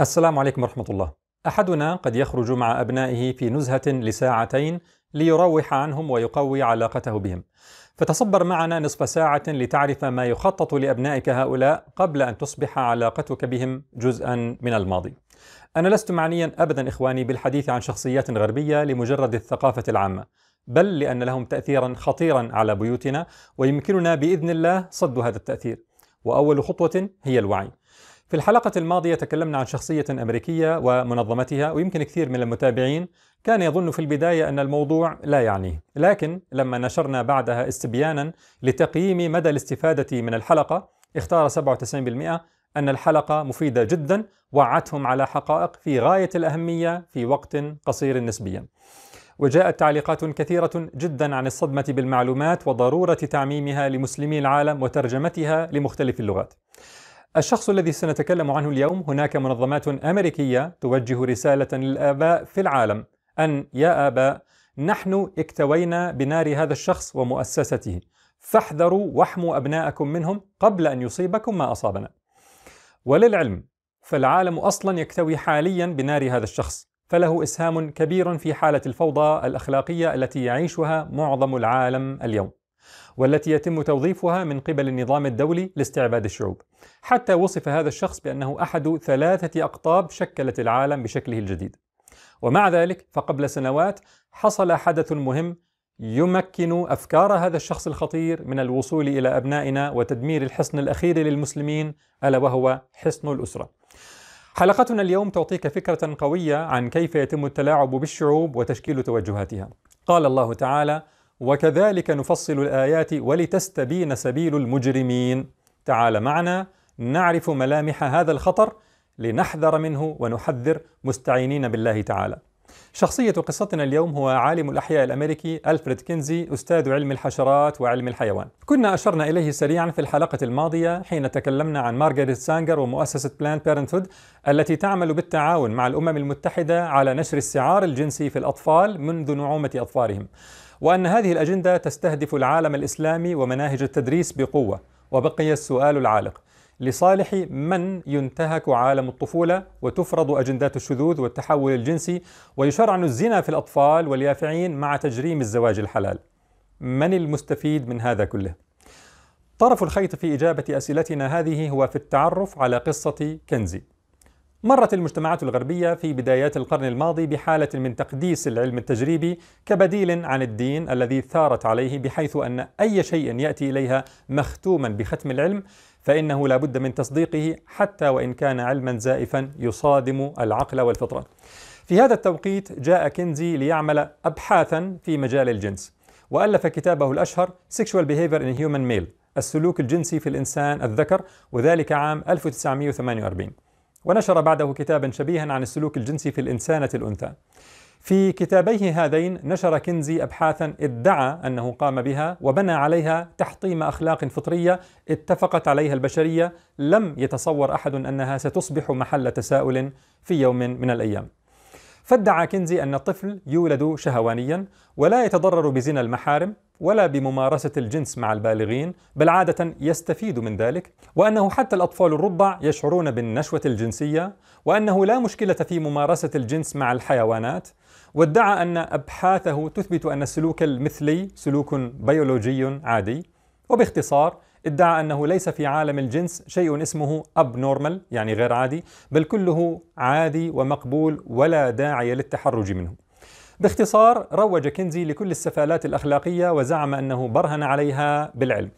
السلام عليكم ورحمة الله. أحدنا قد يخرج مع أبنائه في نزهة لساعتين ليروح عنهم ويقوي علاقته بهم. فتصبر معنا نصف ساعة لتعرف ما يخطط لأبنائك هؤلاء قبل أن تصبح علاقتك بهم جزءا من الماضي. أنا لست معنيا أبدا إخواني بالحديث عن شخصيات غربية لمجرد الثقافة العامة. بل لأن لهم تأثيرا خطيرا على بيوتنا ويمكننا بإذن الله صد هذا التأثير. وأول خطوة هي الوعي. في الحلقة الماضية تكلمنا عن شخصية أمريكية ومنظمتها ويمكن كثير من المتابعين كان يظن في البداية أن الموضوع لا يعنيه، لكن لما نشرنا بعدها استبيانا لتقييم مدى الاستفادة من الحلقة اختار 97% أن الحلقة مفيدة جدا وعتهم على حقائق في غاية الأهمية في وقت قصير نسبيا. وجاءت تعليقات كثيرة جدا عن الصدمة بالمعلومات وضرورة تعميمها لمسلمي العالم وترجمتها لمختلف اللغات. الشخص الذي سنتكلم عنه اليوم هناك منظمات أمريكية توجه رسالة للآباء في العالم أن يا آباء نحن اكتوينا بنار هذا الشخص ومؤسسته فاحذروا واحموا أبناءكم منهم قبل أن يصيبكم ما أصابنا وللعلم فالعالم أصلا يكتوي حاليا بنار هذا الشخص فله إسهام كبير في حالة الفوضى الأخلاقية التي يعيشها معظم العالم اليوم والتي يتم توظيفها من قبل النظام الدولي لاستعباد الشعوب حتى وصف هذا الشخص بأنه أحد ثلاثة أقطاب شكلت العالم بشكله الجديد ومع ذلك فقبل سنوات حصل حدث مهم يمكن افكار هذا الشخص الخطير من الوصول الى ابنائنا وتدمير الحصن الاخير للمسلمين الا وهو حصن الاسره. حلقتنا اليوم تعطيك فكره قويه عن كيف يتم التلاعب بالشعوب وتشكيل توجهاتها. قال الله تعالى: وكذلك نفصل الايات ولتستبين سبيل المجرمين تعال معنا نعرف ملامح هذا الخطر لنحذر منه ونحذر مستعينين بالله تعالى شخصية قصتنا اليوم هو عالم الأحياء الأمريكي ألفريد كينزي أستاذ علم الحشرات وعلم الحيوان كنا أشرنا إليه سريعا في الحلقة الماضية حين تكلمنا عن مارغريت سانجر ومؤسسة بلان بيرنتود التي تعمل بالتعاون مع الأمم المتحدة على نشر السعار الجنسي في الأطفال منذ نعومة أطفالهم وأن هذه الأجندة تستهدف العالم الإسلامي ومناهج التدريس بقوة وبقي السؤال العالق لصالح من ينتهك عالم الطفولة وتفرض أجندات الشذوذ والتحول الجنسي ويشرعن الزنا في الأطفال واليافعين مع تجريم الزواج الحلال من المستفيد من هذا كله؟ طرف الخيط في إجابة أسئلتنا هذه هو في التعرف على قصة كنزي مرت المجتمعات الغربية في بدايات القرن الماضي بحالة من تقديس العلم التجريبي كبديل عن الدين الذي ثارت عليه بحيث أن أي شيء يأتي إليها مختوما بختم العلم فإنه لا بد من تصديقه حتى وإن كان علما زائفا يصادم العقل والفطرة في هذا التوقيت جاء كنزي ليعمل أبحاثا في مجال الجنس وألف كتابه الأشهر Sexual Behavior in Human Male السلوك الجنسي في الإنسان الذكر وذلك عام 1948 ونشر بعده كتابا شبيها عن السلوك الجنسي في الإنسانة الأنثى. في كتابيه هذين نشر كنزي أبحاثا ادعى أنه قام بها وبنى عليها تحطيم أخلاق فطرية اتفقت عليها البشرية لم يتصور أحد أنها ستصبح محل تساؤل في يوم من الأيام. فادعى كنزي أن الطفل يولد شهوانيا ولا يتضرر بزنا المحارم ولا بممارسة الجنس مع البالغين بل عادة يستفيد من ذلك وأنه حتى الأطفال الرضع يشعرون بالنشوة الجنسية وأنه لا مشكلة في ممارسة الجنس مع الحيوانات وادعى أن أبحاثه تثبت أن السلوك المثلي سلوك بيولوجي عادي وباختصار ادعى أنه ليس في عالم الجنس شيء اسمه abnormal يعني غير عادي بل كله عادي ومقبول ولا داعي للتحرج منه باختصار روج كنزي لكل السفالات الأخلاقية وزعم أنه برهن عليها بالعلم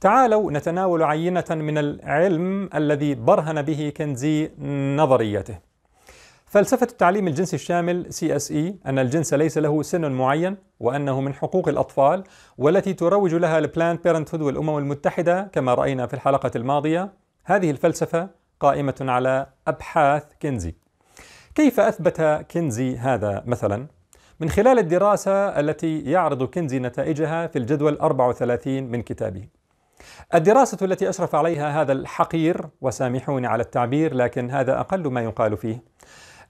تعالوا نتناول عينة من العلم الذي برهن به كنزي نظريته. فلسفة التعليم الجنسي الشامل CSE أن الجنس ليس له سن معين وأنه من حقوق الأطفال والتي تروج لها البلان بيرنتهود والأمم المتحدة كما رأينا في الحلقة الماضية هذه الفلسفة قائمة على أبحاث كنزي. كيف أثبت كنزي هذا مثلا؟ من خلال الدراسة التي يعرض كنزي نتائجها في الجدول 34 من كتابه. الدراسة التي أشرف عليها هذا الحقير وسامحوني على التعبير لكن هذا أقل ما يقال فيه.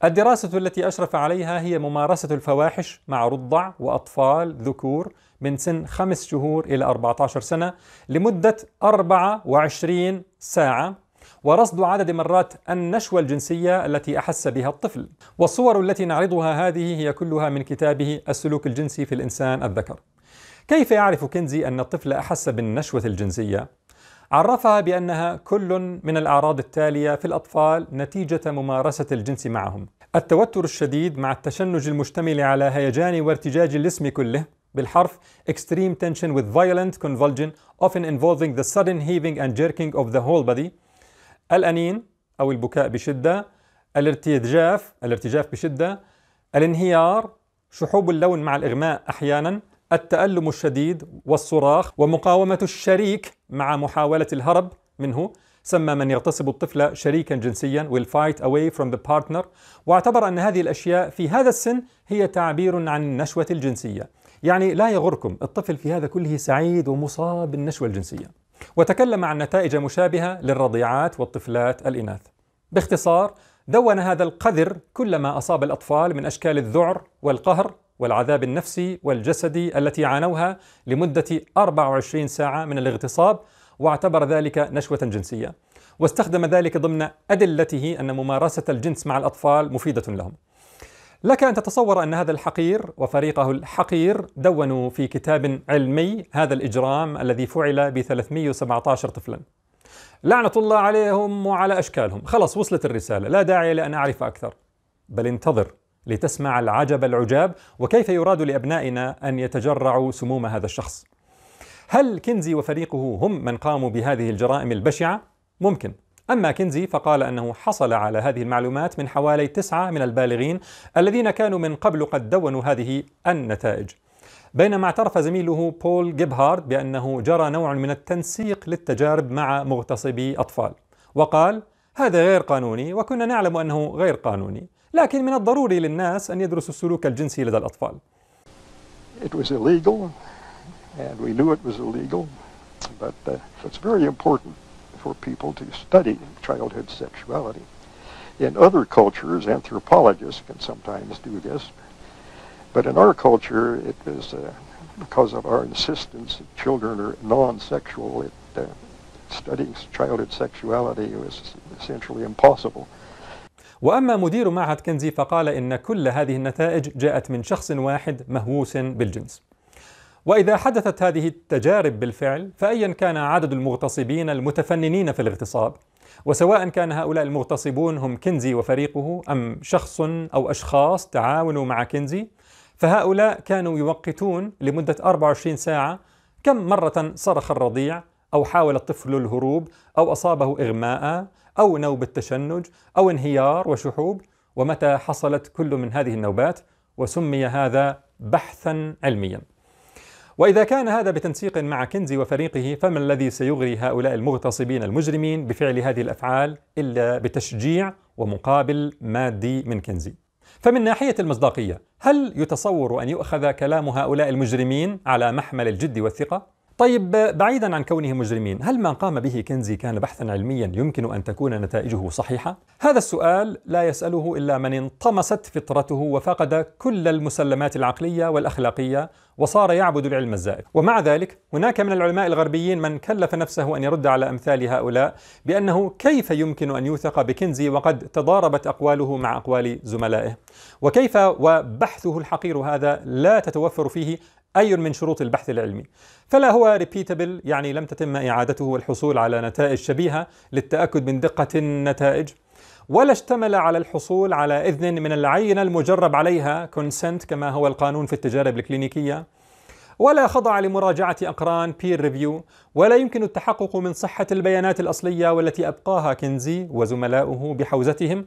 الدراسة التي أشرف عليها هي ممارسة الفواحش مع رضع وأطفال ذكور من سن خمس شهور إلى 14 سنة لمدة 24 ساعة ورصد عدد مرات النشوة الجنسية التي أحس بها الطفل والصور التي نعرضها هذه هي كلها من كتابه السلوك الجنسي في الإنسان الذكر كيف يعرف كنزي أن الطفل أحس بالنشوة الجنسية؟ عرفها بأنها كل من الأعراض التالية في الأطفال نتيجة ممارسة الجنس معهم التوتر الشديد مع التشنج المشتمل على هيجان وارتجاج الاسم كله بالحرف extreme tension with violent convulsion often involving the sudden heaving and jerking of the whole body الأنين أو البكاء بشدة الارتجاف الارتجاف بشدة الانهيار شحوب اللون مع الإغماء أحيانا التألم الشديد والصراخ ومقاومة الشريك مع محاولة الهرب منه سمى من يغتصب الطفل شريكا جنسيا will fight away from the partner واعتبر أن هذه الأشياء في هذا السن هي تعبير عن النشوة الجنسية يعني لا يغركم الطفل في هذا كله سعيد ومصاب بالنشوة الجنسية وتكلم عن نتائج مشابهة للرضيعات والطفلات الإناث. باختصار، دون هذا القذر كل ما أصاب الأطفال من أشكال الذعر والقهر والعذاب النفسي والجسدي التي عانوها لمدة 24 ساعة من الاغتصاب واعتبر ذلك نشوة جنسية واستخدم ذلك ضمن أدلته أن ممارسة الجنس مع الأطفال مفيدة لهم لك أن تتصور أن هذا الحقير وفريقه الحقير دونوا في كتاب علمي هذا الإجرام الذي فعل ب 317 طفلا لعنة الله عليهم وعلى أشكالهم خلص وصلت الرسالة لا داعي لأن أعرف أكثر بل انتظر لتسمع العجب العجاب وكيف يراد لأبنائنا أن يتجرعوا سموم هذا الشخص هل كنزي وفريقه هم من قاموا بهذه الجرائم البشعة؟ ممكن أما كنزي فقال أنه حصل على هذه المعلومات من حوالي تسعة من البالغين الذين كانوا من قبل قد دونوا هذه النتائج بينما اعترف زميله بول جيبهارد بأنه جرى نوع من التنسيق للتجارب مع مغتصبي أطفال وقال هذا غير قانوني وكنا نعلم أنه غير قانوني لكن من الضروري للناس أن يدرسوا السلوك الجنسي لدى الأطفال It was illegal and we knew it was illegal but uh, it's very important for people to study childhood sexuality. In other cultures, anthropologists can sometimes do this, but in our culture, it is uh, because of our insistence that children are non-sexual, it, uh, studying childhood sexuality was essentially impossible. واما مدير معهد كنزي فقال ان كل هذه النتائج جاءت من شخص واحد مهووس بالجنس. واذا حدثت هذه التجارب بالفعل فايا كان عدد المغتصبين المتفننين في الاغتصاب وسواء كان هؤلاء المغتصبون هم كنزي وفريقه ام شخص او اشخاص تعاونوا مع كنزي فهؤلاء كانوا يوقتون لمده 24 ساعه كم مره صرخ الرضيع او حاول الطفل الهروب او اصابه اغماء او نوبه تشنج او انهيار وشحوب ومتى حصلت كل من هذه النوبات وسمي هذا بحثا علميا وإذا كان هذا بتنسيق مع كنزي وفريقه فما الذي سيغري هؤلاء المغتصبين المجرمين بفعل هذه الأفعال إلا بتشجيع ومقابل مادي من كنزي فمن ناحية المصداقية هل يتصور أن يؤخذ كلام هؤلاء المجرمين على محمل الجد والثقة؟ طيب بعيدا عن كونه مجرمين هل ما قام به كنزي كان بحثا علميا يمكن أن تكون نتائجه صحيحة؟ هذا السؤال لا يسأله إلا من انطمست فطرته وفقد كل المسلمات العقلية والأخلاقية وصار يعبد العلم الزائف ومع ذلك هناك من العلماء الغربيين من كلف نفسه أن يرد على أمثال هؤلاء بأنه كيف يمكن أن يوثق بكنزي وقد تضاربت أقواله مع أقوال زملائه وكيف وبحثه الحقير هذا لا تتوفر فيه أي من شروط البحث العلمي فلا هو repeatable يعني لم تتم إعادته والحصول على نتائج شبيهة للتأكد من دقة النتائج ولا اشتمل على الحصول على إذن من العينة المجرب عليها consent كما هو القانون في التجارب الكلينيكية ولا خضع لمراجعة أقران peer review ولا يمكن التحقق من صحة البيانات الأصلية والتي أبقاها كنزي وزملاؤه بحوزتهم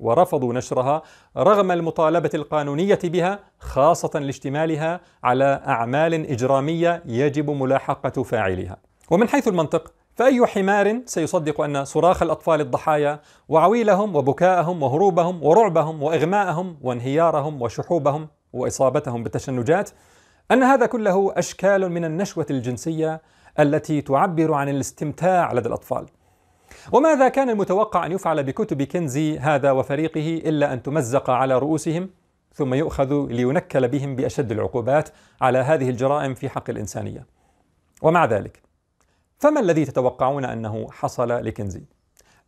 ورفضوا نشرها رغم المطالبة القانونية بها خاصة لاشتمالها على أعمال إجرامية يجب ملاحقة فاعلها. ومن حيث المنطق فأي حمار سيصدق أن صراخ الأطفال الضحايا وعويلهم وبكاءهم وهروبهم ورعبهم وإغماءهم وانهيارهم وشحوبهم وإصابتهم بالتشنجات أن هذا كله أشكال من النشوة الجنسية التي تعبر عن الاستمتاع لدى الأطفال. وماذا كان المتوقع أن يفعل بكتب كنزي هذا وفريقه إلا أن تمزق على رؤوسهم ثم يؤخذ لينكل بهم بأشد العقوبات على هذه الجرائم في حق الإنسانية ومع ذلك فما الذي تتوقعون أنه حصل لكنزي؟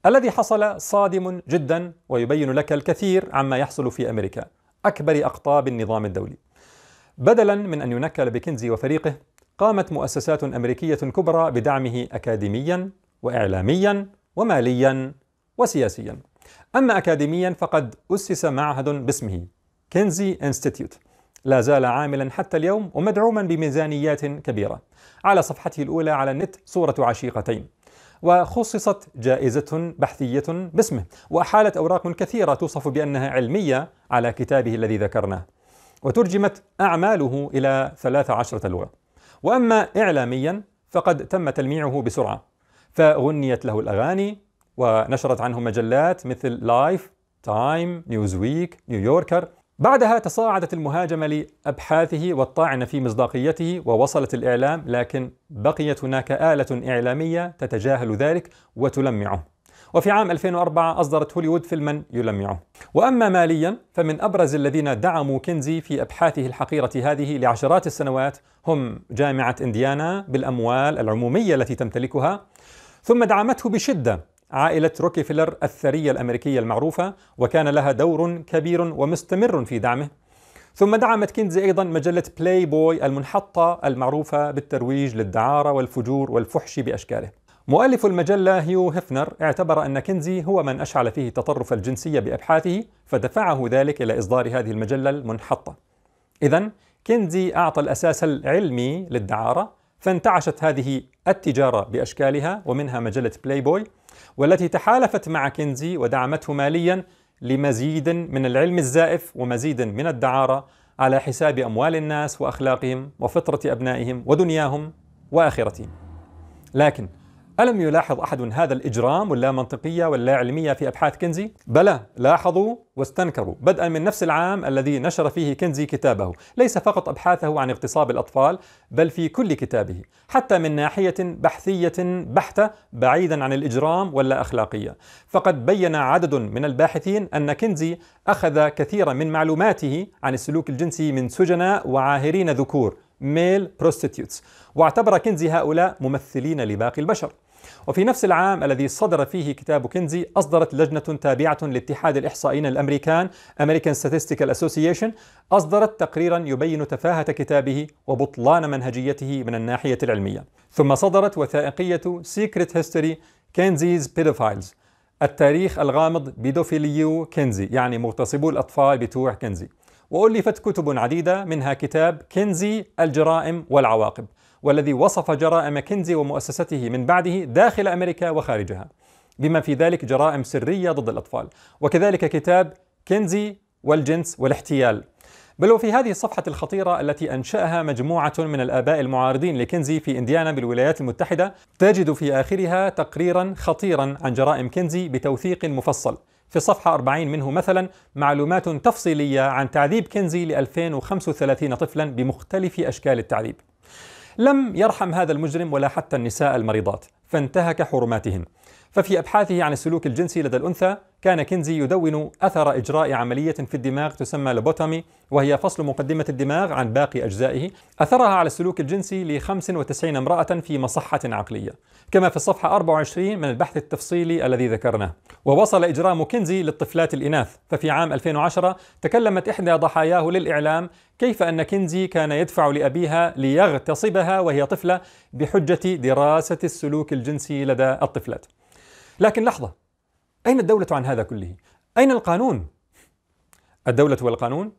الذي حصل صادم جدا ويبين لك الكثير عما يحصل في أمريكا أكبر أقطاب النظام الدولي بدلا من أن ينكل بكنزي وفريقه قامت مؤسسات أمريكية كبرى بدعمه أكاديميا وإعلاميا وماليا وسياسيا أما أكاديميا فقد أسس معهد باسمه كينزي انستيتيوت لا زال عاملا حتى اليوم ومدعوما بميزانيات كبيرة على صفحته الأولى على النت صورة عشيقتين وخصصت جائزة بحثية باسمه وأحالت أوراق كثيرة توصف بأنها علمية على كتابه الذي ذكرناه وترجمت أعماله إلى 13 لغة وأما إعلاميا فقد تم تلميعه بسرعة فغنيت له الأغاني ونشرت عنه مجلات مثل لايف، تايم، نيوزويك، نيويوركر بعدها تصاعدت المهاجمة لأبحاثه والطعن في مصداقيته ووصلت الإعلام لكن بقيت هناك آلة إعلامية تتجاهل ذلك وتلمعه وفي عام 2004 أصدرت هوليوود فيلما يلمعه وأما ماليا فمن أبرز الذين دعموا كنزي في أبحاثه الحقيرة هذه لعشرات السنوات هم جامعة إنديانا بالأموال العمومية التي تمتلكها ثم دعمته بشدة عائلة روكفلر الثرية الأمريكية المعروفة وكان لها دور كبير ومستمر في دعمه ثم دعمت كينزي أيضا مجلة بلاي بوي المنحطة المعروفة بالترويج للدعارة والفجور والفحش بأشكاله مؤلف المجلة هيو هيفنر اعتبر أن كنزي هو من أشعل فيه التطرف الجنسي بأبحاثه فدفعه ذلك إلى إصدار هذه المجلة المنحطة إذا كنزي أعطى الأساس العلمي للدعارة فانتعشت هذه التجارة بأشكالها ومنها مجلة بلاي بوي والتي تحالفت مع كنزي ودعمته ماليا لمزيد من العلم الزائف ومزيد من الدعارة على حساب أموال الناس وأخلاقهم وفطرة أبنائهم ودنياهم وآخرتهم لكن ألم يلاحظ أحد هذا الإجرام واللا منطقية واللا علمية في أبحاث كنزي؟ بلى لاحظوا واستنكروا بدءا من نفس العام الذي نشر فيه كنزي كتابه ليس فقط أبحاثه عن اغتصاب الأطفال بل في كل كتابه حتى من ناحية بحثية بحتة بعيدا عن الإجرام واللا أخلاقية فقد بين عدد من الباحثين أن كنزي أخذ كثيرا من معلوماته عن السلوك الجنسي من سجناء وعاهرين ذكور ميل بروستيتيوتس واعتبر كنزي هؤلاء ممثلين لباقي البشر وفي نفس العام الذي صدر فيه كتاب كنزي أصدرت لجنة تابعة لاتحاد الإحصائيين الأمريكان American Statistical Association أصدرت تقريرا يبين تفاهة كتابه وبطلان منهجيته من الناحية العلمية ثم صدرت وثائقية Secret History Kenzie's Pedophiles التاريخ الغامض بيدوفيليو كنزي يعني مغتصبو الأطفال بتوع كنزي وألفت كتب عديدة منها كتاب كنزي الجرائم والعواقب والذي وصف جرائم كنزي ومؤسسته من بعده داخل أمريكا وخارجها بما في ذلك جرائم سرية ضد الأطفال وكذلك كتاب كنزي والجنس والاحتيال بل وفي هذه الصفحة الخطيرة التي أنشأها مجموعة من الآباء المعارضين لكنزي في إنديانا بالولايات المتحدة تجد في آخرها تقريرا خطيرا عن جرائم كنزي بتوثيق مفصل في صفحة 40 منه مثلا معلومات تفصيلية عن تعذيب كنزي ل 2035 طفلا بمختلف أشكال التعذيب لم يرحم هذا المجرم ولا حتى النساء المريضات فانتهك حرماتهن ففي أبحاثه عن السلوك الجنسي لدى الأنثى كان كنزي يدون أثر إجراء عملية في الدماغ تسمى لوبوتومي وهي فصل مقدمة الدماغ عن باقي أجزائه أثرها على السلوك الجنسي ل 95 امرأة في مصحة عقلية كما في الصفحة 24 من البحث التفصيلي الذي ذكرناه ووصل إجراء كنزي للطفلات الإناث ففي عام 2010 تكلمت إحدى ضحاياه للإعلام كيف أن كنزي كان يدفع لأبيها ليغتصبها وهي طفلة بحجة دراسة السلوك الجنسي لدى الطفلات لكن لحظة أين الدولة عن هذا كله؟ أين القانون؟ الدولة والقانون؟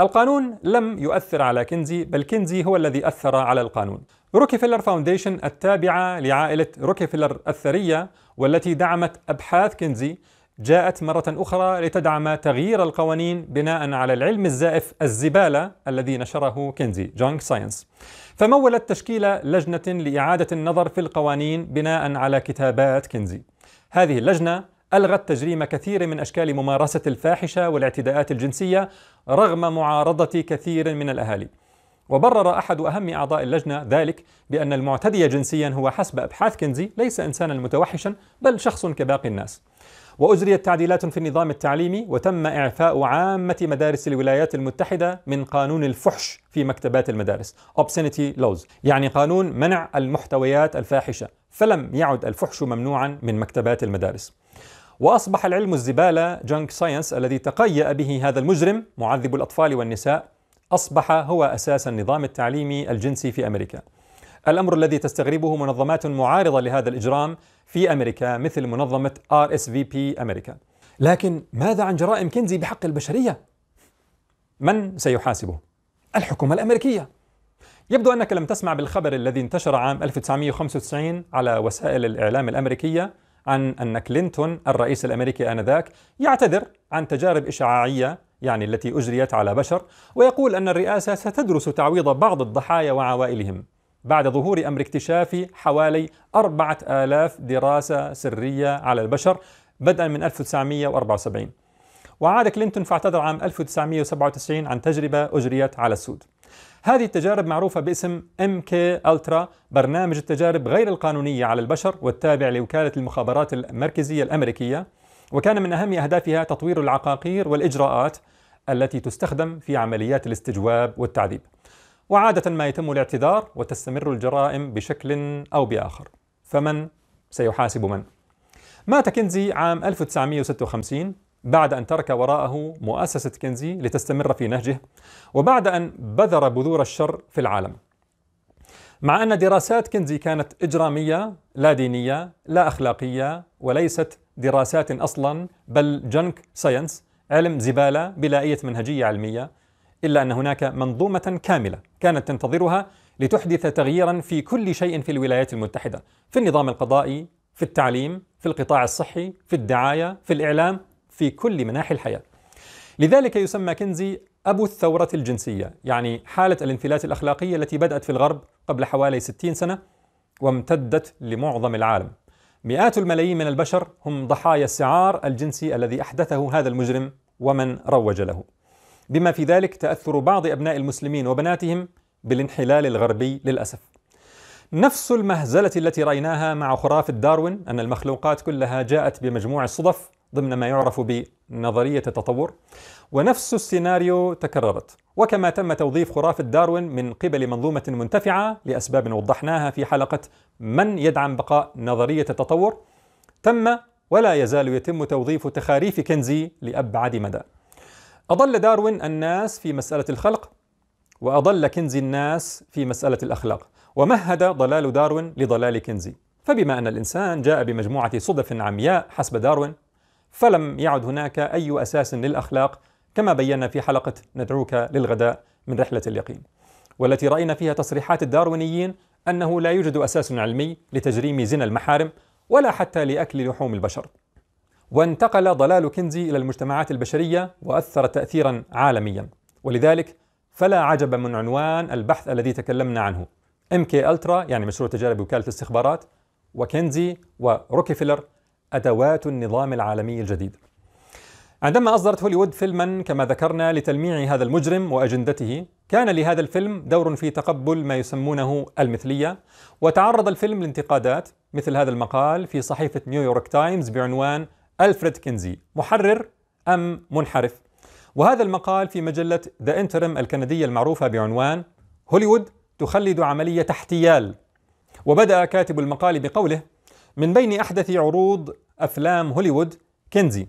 القانون لم يؤثر على كنزي بل كنزي هو الذي أثر على القانون روكيفيلر فاونديشن التابعة لعائلة روكيفيلر الثرية والتي دعمت أبحاث كنزي جاءت مرة أخرى لتدعم تغيير القوانين بناء على العلم الزائف الزبالة الذي نشره كينزي جانك ساينس فمولت تشكيل لجنة لإعادة النظر في القوانين بناء على كتابات كينزي هذه اللجنة ألغت تجريم كثير من أشكال ممارسة الفاحشة والاعتداءات الجنسية رغم معارضة كثير من الأهالي وبرر أحد أهم أعضاء اللجنة ذلك بأن المعتدي جنسيا هو حسب أبحاث كنزي ليس إنسانا متوحشا بل شخص كباقي الناس وأجريت تعديلات في النظام التعليمي وتم إعفاء عامة مدارس الولايات المتحدة من قانون الفحش في مكتبات المدارس Obscenity Laws يعني قانون منع المحتويات الفاحشة فلم يعد الفحش ممنوعا من مكتبات المدارس وأصبح العلم الزبالة جانك ساينس الذي تقيأ به هذا المجرم معذب الأطفال والنساء أصبح هو أساس النظام التعليمي الجنسي في أمريكا الأمر الذي تستغربه منظمات معارضة لهذا الإجرام في أمريكا مثل منظمة RSVP أمريكا لكن ماذا عن جرائم كينزي بحق البشرية؟ من سيحاسبه؟ الحكومة الأمريكية يبدو أنك لم تسمع بالخبر الذي انتشر عام 1995 على وسائل الإعلام الأمريكية عن أن كلينتون الرئيس الأمريكي آنذاك يعتذر عن تجارب إشعاعية يعني التي اجريت على بشر ويقول ان الرئاسه ستدرس تعويض بعض الضحايا وعوائلهم بعد ظهور امر اكتشاف حوالي 4000 دراسه سريه على البشر بدءا من 1974 وعاد كلينتون فاعتذر عام 1997 عن تجربة أجريت على السود هذه التجارب معروفة باسم MK ألترا برنامج التجارب غير القانونية على البشر والتابع لوكالة المخابرات المركزية الأمريكية وكان من أهم أهدافها تطوير العقاقير والإجراءات التي تستخدم في عمليات الاستجواب والتعذيب وعادة ما يتم الاعتذار وتستمر الجرائم بشكل أو بآخر فمن سيحاسب من؟ مات كنزي عام 1956 بعد أن ترك وراءه مؤسسة كنزي لتستمر في نهجه وبعد أن بذر بذور الشر في العالم مع أن دراسات كنزي كانت إجرامية لا دينية لا أخلاقية وليست دراسات أصلا بل جنك ساينس علم زبالة بلا أي منهجية علمية إلا أن هناك منظومة كاملة كانت تنتظرها لتحدث تغييرا في كل شيء في الولايات المتحدة في النظام القضائي في التعليم في القطاع الصحي في الدعاية في الإعلام في كل مناحي الحياة لذلك يسمى كنزي أبو الثورة الجنسية يعني حالة الانفلات الأخلاقية التي بدأت في الغرب قبل حوالي 60 سنة وامتدت لمعظم العالم مئات الملايين من البشر هم ضحايا السعار الجنسي الذي احدثه هذا المجرم ومن روج له. بما في ذلك تاثر بعض ابناء المسلمين وبناتهم بالانحلال الغربي للاسف. نفس المهزله التي رايناها مع خرافه داروين ان المخلوقات كلها جاءت بمجموع الصدف ضمن ما يعرف بنظريه التطور ونفس السيناريو تكررت وكما تم توظيف خرافة داروين من قبل منظومة منتفعة لأسباب وضحناها في حلقة من يدعم بقاء نظرية التطور تم ولا يزال يتم توظيف تخاريف كنزي لأبعد مدى أضل داروين الناس في مسألة الخلق وأضل كنزي الناس في مسألة الأخلاق ومهد ضلال داروين لضلال كنزي فبما أن الإنسان جاء بمجموعة صدف عمياء حسب داروين فلم يعد هناك أي أساس للأخلاق كما بينا في حلقة ندعوك للغداء من رحلة اليقين والتي رأينا فيها تصريحات الداروينيين أنه لا يوجد أساس علمي لتجريم زنا المحارم ولا حتى لأكل لحوم البشر وانتقل ضلال كنزي إلى المجتمعات البشرية وأثر تأثيرا عالميا ولذلك فلا عجب من عنوان البحث الذي تكلمنا عنه ام كي الترا يعني مشروع تجارب وكاله الاستخبارات وكنزي وروكيفيلر ادوات النظام العالمي الجديد عندما أصدرت هوليوود فيلما كما ذكرنا لتلميع هذا المجرم وأجندته كان لهذا الفيلم دور في تقبل ما يسمونه المثلية وتعرض الفيلم لانتقادات مثل هذا المقال في صحيفة نيويورك تايمز بعنوان ألفريد كينزي محرر أم منحرف وهذا المقال في مجلة ذا انترم الكندية المعروفة بعنوان هوليوود تخلد عملية احتيال وبدأ كاتب المقال بقوله من بين أحدث عروض أفلام هوليوود كينزي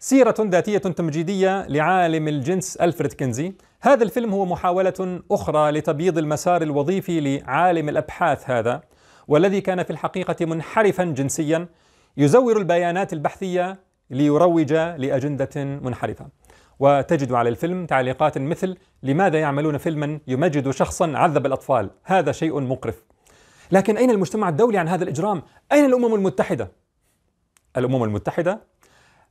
سيرة ذاتية تمجيدية لعالم الجنس ألفريد كنزي هذا الفيلم هو محاولة أخرى لتبييض المسار الوظيفي لعالم الأبحاث هذا والذي كان في الحقيقة منحرفا جنسيا يزور البيانات البحثية ليروج لأجندة منحرفة وتجد على الفيلم تعليقات مثل لماذا يعملون فيلما يمجد شخصا عذب الأطفال هذا شيء مقرف لكن أين المجتمع الدولي عن هذا الإجرام؟ أين الأمم المتحدة؟ الأمم المتحدة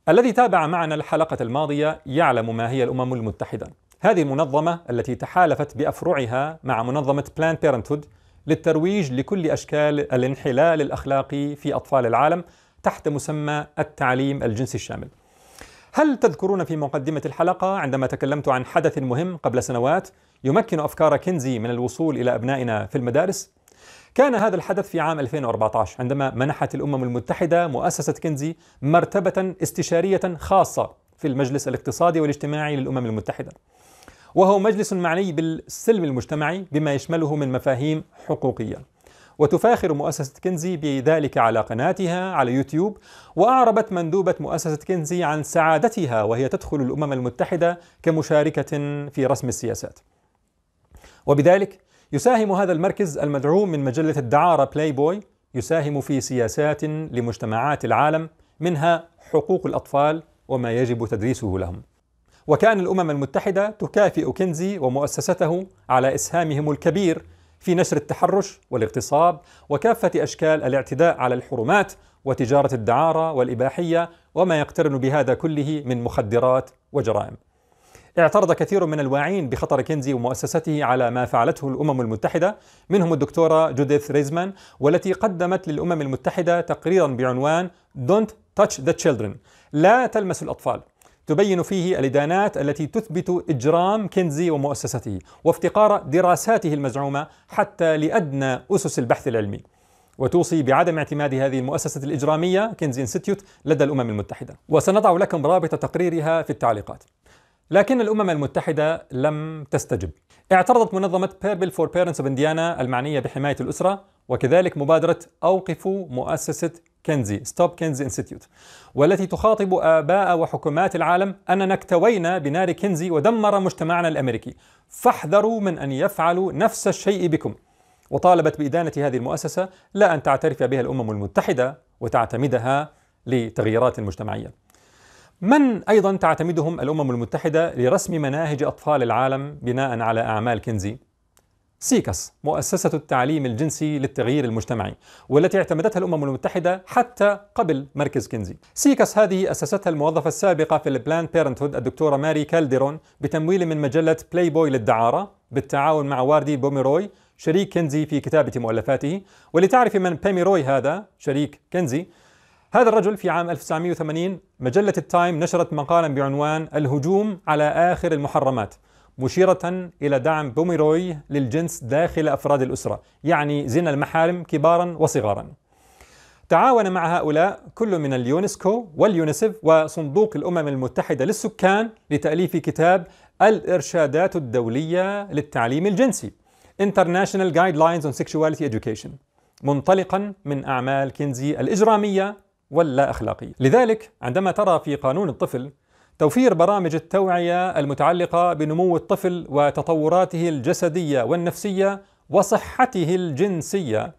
الذي تابع معنا الحلقة الماضية يعلم ما هي الأمم المتحدة هذه المنظمة التي تحالفت بأفرعها مع منظمة بلان بيرنتود للترويج لكل أشكال الانحلال الأخلاقي في أطفال العالم تحت مسمى التعليم الجنسي الشامل هل تذكرون في مقدمة الحلقة عندما تكلمت عن حدث مهم قبل سنوات يمكن أفكار كنزي من الوصول إلى أبنائنا في المدارس؟ كان هذا الحدث في عام 2014 عندما منحت الأمم المتحدة مؤسسة كنزي مرتبة استشارية خاصة في المجلس الاقتصادي والاجتماعي للأمم المتحدة وهو مجلس معني بالسلم المجتمعي بما يشمله من مفاهيم حقوقية وتفاخر مؤسسة كنزي بذلك على قناتها على يوتيوب وأعربت مندوبة مؤسسة كنزي عن سعادتها وهي تدخل الأمم المتحدة كمشاركة في رسم السياسات وبذلك يساهم هذا المركز المدعوم من مجلة الدعارة بلاي بوي يساهم في سياسات لمجتمعات العالم منها حقوق الأطفال وما يجب تدريسه لهم وكان الأمم المتحدة تكافئ كنزي ومؤسسته على إسهامهم الكبير في نشر التحرش والاغتصاب وكافة أشكال الاعتداء على الحرمات وتجارة الدعارة والإباحية وما يقترن بهذا كله من مخدرات وجرائم اعترض كثير من الواعين بخطر كينزي ومؤسسته على ما فعلته الأمم المتحدة منهم الدكتورة جوديث ريزمان والتي قدمت للأمم المتحدة تقريرا بعنوان Don't Touch the Children لا تلمس الأطفال تبين فيه الإدانات التي تثبت إجرام كينزي ومؤسسته وافتقار دراساته المزعومة حتى لأدنى أسس البحث العلمي وتوصي بعدم اعتماد هذه المؤسسة الإجرامية كينزي انستيتيوت لدى الأمم المتحدة وسنضع لكم رابط تقريرها في التعليقات لكن الأمم المتحدة لم تستجب اعترضت منظمة بيربل فور بيرنتس اوف انديانا المعنية بحماية الأسرة وكذلك مبادرة أوقفوا مؤسسة كنزي ستوب كنزي انستيتيوت والتي تخاطب آباء وحكومات العالم أننا اكتوينا بنار كنزي ودمر مجتمعنا الأمريكي فاحذروا من أن يفعلوا نفس الشيء بكم وطالبت بإدانة هذه المؤسسة لا أن تعترف بها الأمم المتحدة وتعتمدها لتغييرات مجتمعية من ايضا تعتمدهم الامم المتحده لرسم مناهج اطفال العالم بناء على اعمال كنزي؟ سيكاس مؤسسة التعليم الجنسي للتغيير المجتمعي والتي اعتمدتها الأمم المتحدة حتى قبل مركز كنزي سيكاس هذه أسستها الموظفة السابقة في البلان بيرنتهود الدكتورة ماري كالديرون بتمويل من مجلة بلاي بوي للدعارة بالتعاون مع واردي بوميروي شريك كنزي في كتابة مؤلفاته ولتعرف من بيميروي هذا شريك كنزي هذا الرجل في عام 1980 مجلة التايم نشرت مقالا بعنوان الهجوم على آخر المحرمات مشيرة إلى دعم بوميروي للجنس داخل أفراد الأسرة يعني زنا المحارم كبارا وصغارا تعاون مع هؤلاء كل من اليونسكو واليونسف وصندوق الأمم المتحدة للسكان لتأليف كتاب الإرشادات الدولية للتعليم الجنسي International Guidelines on Sexuality Education منطلقا من أعمال كينزي الإجرامية واللا أخلاقية لذلك عندما ترى في قانون الطفل توفير برامج التوعية المتعلقة بنمو الطفل وتطوراته الجسدية والنفسية وصحته الجنسية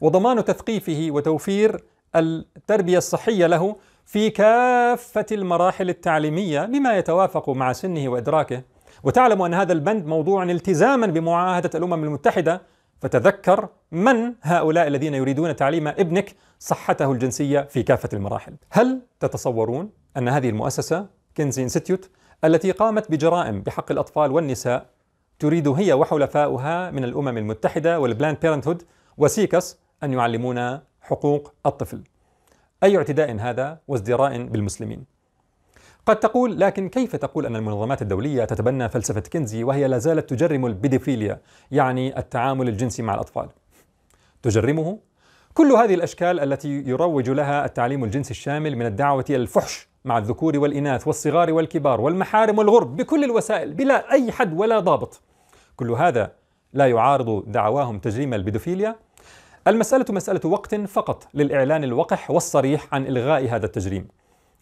وضمان تثقيفه وتوفير التربية الصحية له في كافة المراحل التعليمية بما يتوافق مع سنه وإدراكه وتعلم أن هذا البند موضوع التزاما بمعاهدة الأمم المتحدة فتذكر من هؤلاء الذين يريدون تعليم ابنك صحته الجنسية في كافة المراحل هل تتصورون أن هذه المؤسسة كنزي انستيتيوت التي قامت بجرائم بحق الأطفال والنساء تريد هي وحلفاؤها من الأمم المتحدة والبلاند بيرنتهود وسيكس أن يعلمونا حقوق الطفل أي اعتداء هذا وازدراء بالمسلمين قد تقول لكن كيف تقول أن المنظمات الدولية تتبنى فلسفة كنزي وهي لا زالت تجرم البيدوفيليا يعني التعامل الجنسي مع الأطفال تجرمه كل هذه الاشكال التي يروج لها التعليم الجنسي الشامل من الدعوه الى الفحش مع الذكور والاناث والصغار والكبار والمحارم والغرب بكل الوسائل بلا اي حد ولا ضابط كل هذا لا يعارض دعواهم تجريم البيدوفيليا المساله مساله وقت فقط للاعلان الوقح والصريح عن الغاء هذا التجريم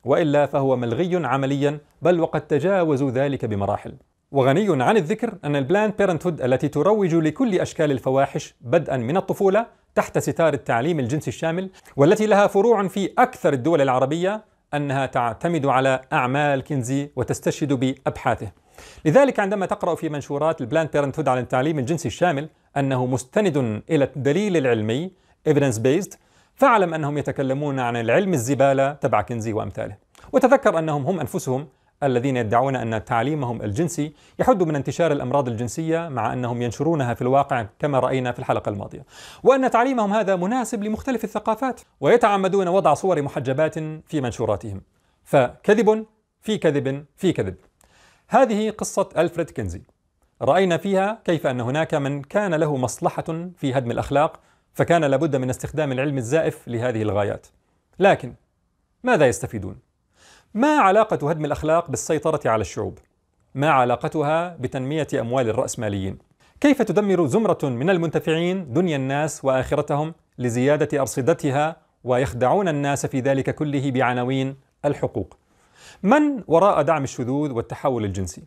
والا فهو ملغي عمليا بل وقد تجاوزوا ذلك بمراحل وغني عن الذكر أن البلاند بيرنتهود التي تروج لكل أشكال الفواحش بدءا من الطفولة تحت ستار التعليم الجنسي الشامل والتي لها فروع في أكثر الدول العربية أنها تعتمد على أعمال كنزي وتستشهد بأبحاثه لذلك عندما تقرأ في منشورات البلاند بيرنتهود عن التعليم الجنسي الشامل أنه مستند إلى الدليل العلمي evidence based فاعلم أنهم يتكلمون عن العلم الزبالة تبع كنزي وأمثاله وتذكر أنهم هم أنفسهم الذين يدعون أن تعليمهم الجنسي يحد من انتشار الأمراض الجنسية مع أنهم ينشرونها في الواقع كما رأينا في الحلقة الماضية وأن تعليمهم هذا مناسب لمختلف الثقافات ويتعمدون وضع صور محجبات في منشوراتهم فكذب في كذب في كذب هذه قصة ألفريد كنزي رأينا فيها كيف أن هناك من كان له مصلحة في هدم الأخلاق فكان لابد من استخدام العلم الزائف لهذه الغايات لكن ماذا يستفيدون؟ ما علاقة هدم الأخلاق بالسيطرة على الشعوب؟ ما علاقتها بتنمية أموال الرأسماليين؟ كيف تدمر زمرة من المنتفعين دنيا الناس وآخرتهم لزيادة أرصدتها ويخدعون الناس في ذلك كله بعناوين الحقوق؟ من وراء دعم الشذوذ والتحول الجنسي؟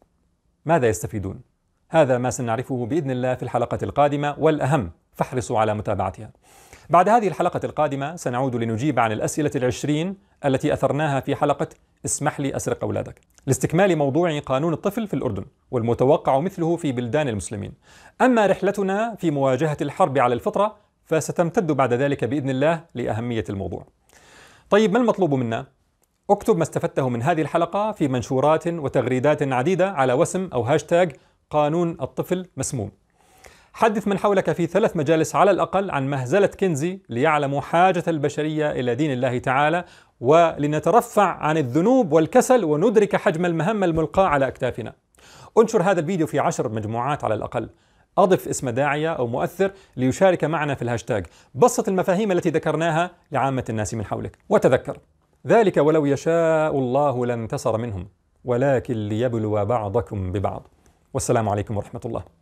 ماذا يستفيدون؟ هذا ما سنعرفه باذن الله في الحلقه القادمه والاهم فاحرصوا على متابعتها. بعد هذه الحلقة القادمة سنعود لنجيب عن الأسئلة العشرين التي أثرناها في حلقة اسمح لي أسرق أولادك لاستكمال موضوع قانون الطفل في الأردن والمتوقع مثله في بلدان المسلمين أما رحلتنا في مواجهة الحرب على الفطرة فستمتد بعد ذلك بإذن الله لأهمية الموضوع طيب ما المطلوب منا؟ اكتب ما استفدته من هذه الحلقة في منشورات وتغريدات عديدة على وسم أو هاشتاج قانون الطفل مسموم حدث من حولك في ثلاث مجالس على الأقل عن مهزلة كنزي ليعلموا حاجة البشرية إلى دين الله تعالى ولنترفع عن الذنوب والكسل وندرك حجم المهمة الملقاة على أكتافنا انشر هذا الفيديو في عشر مجموعات على الأقل أضف اسم داعية أو مؤثر ليشارك معنا في الهاشتاج بسط المفاهيم التي ذكرناها لعامة الناس من حولك وتذكر ذلك ولو يشاء الله لانتصر منهم ولكن ليبلو بعضكم ببعض والسلام عليكم ورحمة الله